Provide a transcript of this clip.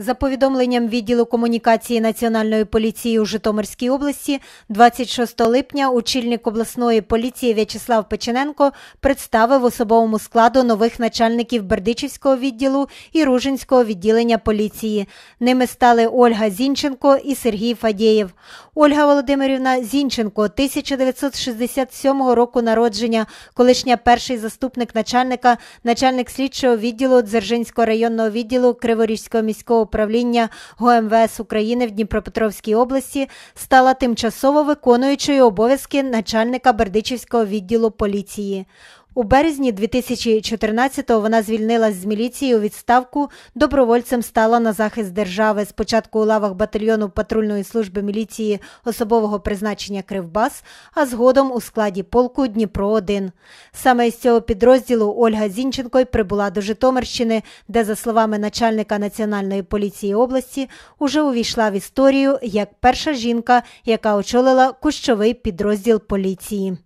За повідомленням відділу комунікації Національної поліції у Житомирській області, 26 липня очільник обласної поліції В'ячеслав Печененко представив особовому складу нових начальників Бердичівського відділу і Ружинського відділення поліції. Ними стали Ольга Зінченко і Сергій Фадєєв. Ольга Володимирівна Зінченко, 1967 року народження, колишня перший заступник начальника, начальник слідчого відділу Дзержинського районного відділу Криворізького міського управління ГОМВС України в Дніпропетровській області стала тимчасово виконуючою обов'язки начальника Бердичівського відділу поліції. У березні 2014-го вона звільнилась з міліції у відставку. Добровольцем стала на захист держави. Спочатку у лавах батальйону патрульної служби міліції особового призначення Кривбас, а згодом у складі полку Дніпро 1 Саме із цього підрозділу Ольга Зінченко й прибула до Житомирщини, де, за словами начальника національної поліції області, уже увійшла в історію як перша жінка, яка очолила кущовий підрозділ поліції.